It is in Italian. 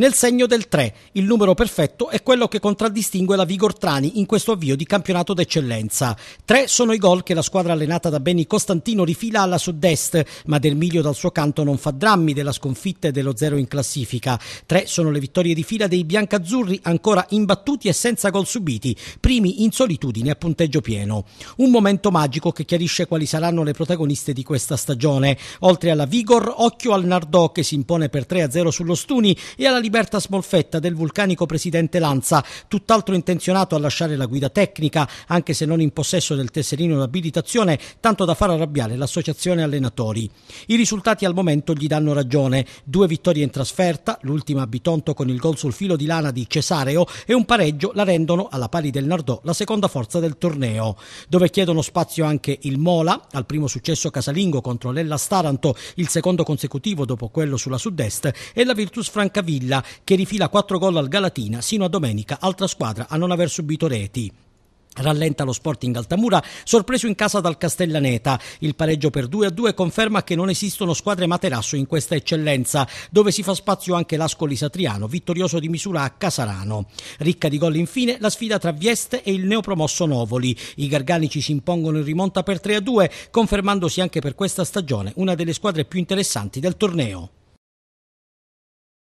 nel segno del 3. Il numero perfetto è quello che contraddistingue la Vigor Trani in questo avvio di campionato d'eccellenza. Tre sono i gol che la squadra allenata da Benny Costantino rifila alla sud-est, ma Del Miglio dal suo canto non fa drammi della sconfitta e dello zero in classifica. Tre sono le vittorie di fila dei biancazzurri ancora imbattuti e senza gol subiti, primi in solitudine a punteggio pieno. Un momento magico che chiarisce quali saranno le protagoniste di questa stagione. Oltre alla Vigor, occhio al Nardò che si impone per 3-0 sullo Stuni e alla Liberazione Diliberta Smolfetta del vulcanico presidente Lanza, tutt'altro intenzionato a lasciare la guida tecnica, anche se non in possesso del tesserino d'abilitazione, tanto da far arrabbiare l'associazione allenatori. I risultati al momento gli danno ragione, due vittorie in trasferta, l'ultima a Bitonto con il gol sul filo di lana di Cesareo e un pareggio la rendono alla pari del Nardò la seconda forza del torneo, dove chiedono spazio anche il Mola, al primo successo casalingo contro l'Ella Staranto, il secondo consecutivo dopo quello sulla sud-est, e la Virtus Francavilla Siviglia che rifila 4 gol al Galatina sino a domenica, altra squadra a non aver subito reti. Rallenta lo Sporting Altamura, sorpreso in casa dal Castellaneta. Il pareggio per 2 a 2 conferma che non esistono squadre materasso in questa eccellenza, dove si fa spazio anche l'Ascoli Satriano, vittorioso di misura a Casarano. Ricca di gol infine la sfida tra Vieste e il neopromosso Novoli. I garganici si impongono in rimonta per 3 a 2, confermandosi anche per questa stagione una delle squadre più interessanti del torneo.